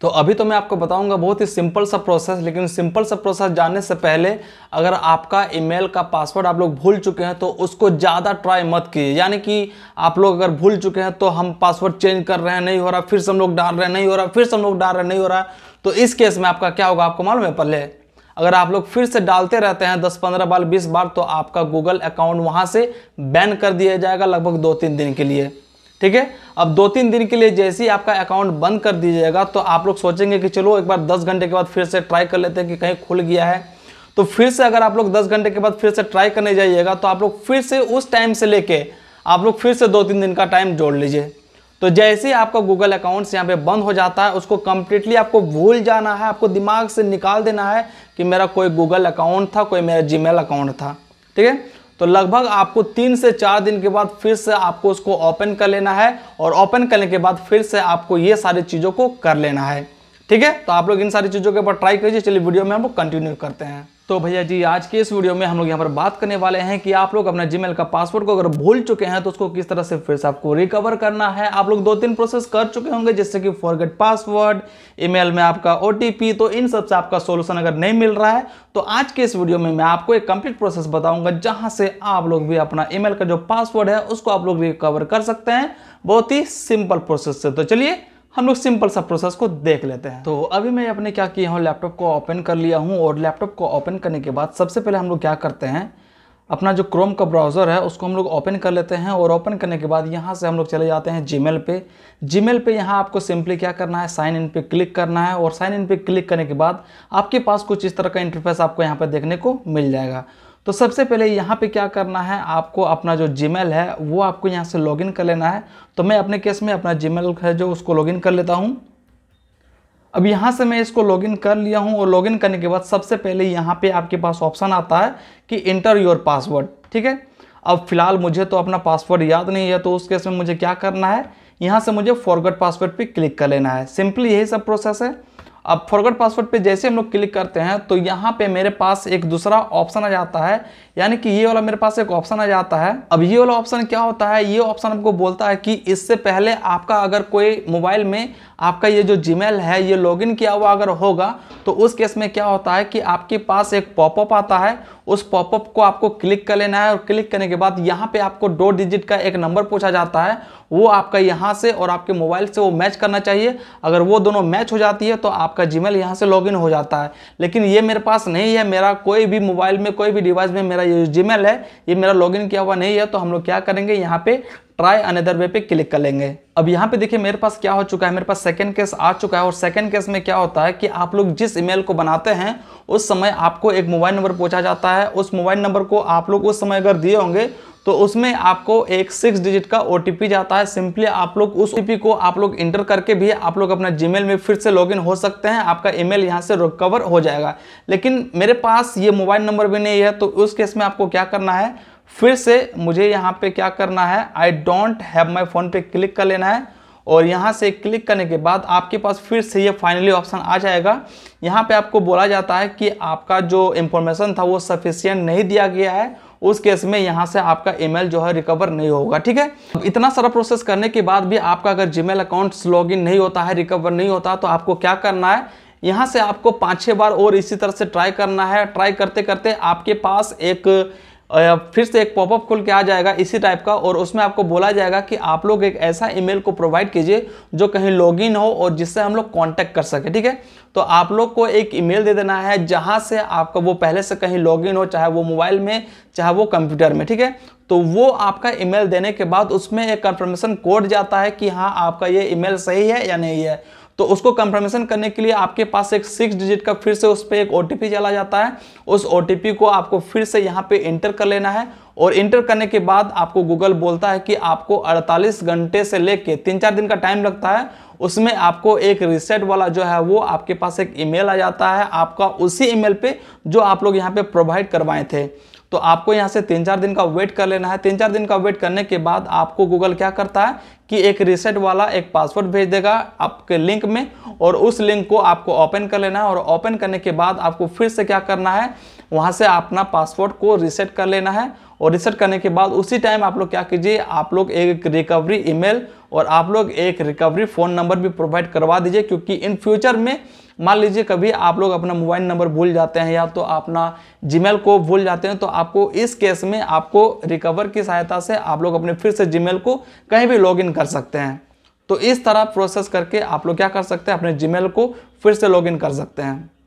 तो अभी तो मैं आपको बताऊंगा बहुत ही सिंपल सा प्रोसेस लेकिन सिंपल सा प्रोसेस जानने से पहले अगर आपका ईमेल का पासवर्ड आप लोग भूल चुके हैं तो उसको ज़्यादा ट्राई मत कीजिए यानी कि आप लोग अगर भूल चुके हैं तो हम पासवर्ड चेंज कर रहे हैं नहीं हो रहा फिर से हम लोग डाल रहे हैं नहीं हो रहा फिर से हम लोग डाल रहे हैं नहीं हो रहा तो इस केस में आपका क्या होगा आपको मालूम है पहले अगर आप लोग फिर से डालते रहते हैं दस पंद्रह बार बीस बार तो आपका गूगल अकाउंट वहाँ से बैन कर दिया जाएगा लगभग दो तीन दिन के लिए ठीक है अब दो तीन दिन के लिए जैसे ही आपका अकाउंट बंद कर दीजिएगा तो आप लोग सोचेंगे कि चलो एक बार दस घंटे के बाद फिर से ट्राई कर लेते हैं कि कहीं खुल गया है तो फिर से अगर आप लोग दस घंटे के बाद फिर से ट्राई करने जाइएगा तो आप लोग फिर से उस टाइम से लेके आप लोग फिर से दो तीन दिन का टाइम जोड़ लीजिए तो जैसे ही आपका गूगल अकाउंट्स यहाँ पे बंद हो जाता है उसको कम्प्लीटली आपको भूल जाना है आपको दिमाग से निकाल देना है कि मेरा कोई गूगल अकाउंट था कोई मेरा जीमेल अकाउंट था ठीक है तो लगभग आपको तीन से चार दिन के बाद फिर से आपको उसको ओपन कर लेना है और ओपन करने के बाद फिर से आपको ये सारी चीज़ों को कर लेना है ठीक है तो आप लोग इन सारी चीज़ों के ऊपर ट्राई कीजिए चलिए वीडियो में हम लोग कंटिन्यू करते हैं तो भैया जी आज के इस वीडियो में हम लोग यहाँ पर बात करने वाले हैं कि आप लोग अपना जीमेल का पासवर्ड को अगर भूल चुके हैं तो उसको किस तरह से फिर से आपको रिकवर करना है आप लोग दो तीन प्रोसेस कर चुके होंगे जैसे कि फॉरगेट पासवर्ड ईमेल में आपका ओ तो इन सब से आपका सोल्यूशन अगर नहीं मिल रहा है तो आज के इस वीडियो में मैं आपको एक कंप्लीट प्रोसेस बताऊंगा जहाँ से आप लोग भी अपना ई का जो पासवर्ड है उसको आप लोग रिकवर कर सकते हैं बहुत ही सिंपल प्रोसेस से तो चलिए हम लोग सिंपल सा प्रोसेस को देख लेते हैं तो अभी मैं अपने क्या किया हूँ लैपटॉप को ओपन कर लिया हूँ और लैपटॉप को ओपन करने के बाद सबसे पहले हम लोग क्या करते हैं अपना जो क्रोम का ब्राउज़र है उसको हम लोग ओपन कर लेते हैं और ओपन करने के बाद यहाँ से हम लोग चले जाते हैं जीमेल पे जीमेल पे यहाँ आपको सिंपली क्या करना है साइन इन पे क्लिक करना है और साइन इन पे क्लिक करने के बाद आपके पास कुछ इस तरह का इंटरफेस आपको यहाँ पर देखने को मिल जाएगा तो सबसे पहले यहाँ पे क्या करना है आपको अपना जो जीमेल है वो आपको यहाँ से लॉगिन कर लेना है तो मैं अपने केस में अपना जीमेल है जो उसको लॉगिन कर लेता हूँ अब यहाँ से मैं इसको लॉगिन कर लिया हूँ और लॉगिन करने के बाद सबसे पहले यहाँ पे आपके पास ऑप्शन आता है कि इंटर योर पासवर्ड ठीक है अब फिलहाल मुझे तो अपना पासवर्ड याद नहीं है तो उस केस में मुझे क्या करना है यहाँ से मुझे फॉरवर्ड पासवर्ड पर क्लिक कर लेना है सिंपली यही सब प्रोसेस है अब फॉरवर्ड पासवर्ड पे जैसे हम लोग क्लिक करते हैं तो यहाँ पे मेरे पास एक दूसरा ऑप्शन आ जाता है यानी कि ये वाला मेरे पास एक ऑप्शन आ जाता है अब ये वाला ऑप्शन क्या होता है ये ऑप्शन हमको बोलता है कि इससे पहले आपका अगर कोई मोबाइल में आपका ये जो जीमेल है ये लॉगिन किया हुआ अगर होगा तो उस केस में क्या होता है कि आपके पास एक पॉपअप आता है उस पॉपअप को आपको क्लिक कर लेना है और क्लिक करने के बाद यहाँ पे आपको दो डिजिट का एक नंबर पूछा जाता है वो आपका यहाँ से और आपके मोबाइल से वो मैच करना चाहिए अगर वो दोनों मैच हो जाती है तो आप आपका जीमेल यहाँ से लॉगिन हो जाता है लेकिन ये मेरे पास नहीं है मेरा कोई भी मोबाइल में कोई भी डिवाइस में मेरा ये जीमेल है ये मेरा लॉगिन किया हुआ नहीं है तो हम लोग क्या करेंगे यहाँ पे ट्राई अनदर वे पे क्लिक कर लेंगे अब यहाँ पे देखिए मेरे पास क्या हो चुका है मेरे पास सेकंड केस आ चुका है और सेकंड केस में क्या होता है कि आप लोग जिस ईमेल को बनाते हैं उस समय आपको एक मोबाइल नंबर पूछा जाता है उस मोबाइल नंबर को आप लोग उस समय अगर दिए होंगे तो उसमें आपको एक सिक्स डिजिट का ओ जाता है सिंपली आप लोग उस ओ को आप लोग इंटर करके भी आप लोग अपना जी में फिर से लॉग हो सकते हैं आपका ई यहाँ से रिकवर हो जाएगा लेकिन मेरे पास ये मोबाइल नंबर भी नहीं है तो उस केस में आपको क्या करना है फिर से मुझे यहाँ पे क्या करना है I don't have my phone पे क्लिक कर लेना है और यहाँ से क्लिक करने के बाद आपके पास फिर से ये फाइनली ऑप्शन आ जाएगा यहाँ पे आपको बोला जाता है कि आपका जो इंफॉर्मेशन था वो सफिशियंट नहीं दिया गया है उस केस में यहाँ से आपका ईमेल जो है रिकवर नहीं होगा ठीक है इतना सारा प्रोसेस करने के बाद भी आपका अगर जीमेल अकाउंट लॉग नहीं होता है रिकवर नहीं होता तो आपको क्या करना है यहां से आपको पांच छह बार और इसी तरह से ट्राई करना है ट्राई करते करते आपके पास एक फिर से एक पॉपअप खुल के आ जाएगा इसी टाइप का और उसमें आपको बोला जाएगा कि आप लोग एक ऐसा ईमेल को प्रोवाइड कीजिए जो कहीं लॉगिन हो और जिससे हम लोग कॉन्टैक्ट कर सके ठीक है तो आप लोग को एक ईमेल दे देना है जहां से आपका वो पहले से कहीं लॉगिन हो चाहे वो मोबाइल में चाहे वो कंप्यूटर में ठीक है तो वो आपका ईमेल देने के बाद उसमें एक कंफर्मेशन कोड जाता है कि हाँ आपका ये ईमेल सही है या नहीं है तो उसको कंफर्मेशन करने के लिए आपके पास एक सिक्स डिजिट का फिर से उस पर एक ओ चला जाता है उस ओ को आपको फिर से यहाँ पे एंटर कर लेना है और इंटर करने के बाद आपको गूगल बोलता है कि आपको 48 घंटे से लेके तीन चार दिन का टाइम लगता है उसमें आपको एक रिसेट वाला जो है वो आपके पास एक ईमेल आ जाता है आपका उसी ईमेल पे जो आप लोग यहाँ पे प्रोवाइड करवाए थे तो आपको यहाँ से तीन चार दिन का वेट कर लेना है तीन चार दिन का वेट करने के बाद आपको गूगल क्या करता है कि एक रिसेट वाला एक पासवर्ड भेज देगा आपके लिंक में और उस लिंक को आपको ओपन कर लेना है और ओपन करने के बाद आपको फिर से क्या करना है वहाँ से अपना पासवर्ड को रिसेट कर लेना है और रिसेट करने के बाद उसी टाइम आप लोग क्या कीजिए आप लोग एक रिकवरी ईमेल और आप लोग एक रिकवरी फ़ोन नंबर भी प्रोवाइड करवा दीजिए क्योंकि इन फ्यूचर में मान लीजिए कभी आप लोग अपना मोबाइल नंबर भूल जाते हैं या तो अपना जीमेल को भूल जाते हैं तो आपको इस केस में आपको रिकवर की सहायता से आप लोग अपने फिर से जीमेल को कहीं भी लॉगिन कर सकते हैं तो इस तरह प्रोसेस करके आप लोग क्या कर सकते हैं अपने जीमेल को फिर से लॉगिन कर सकते हैं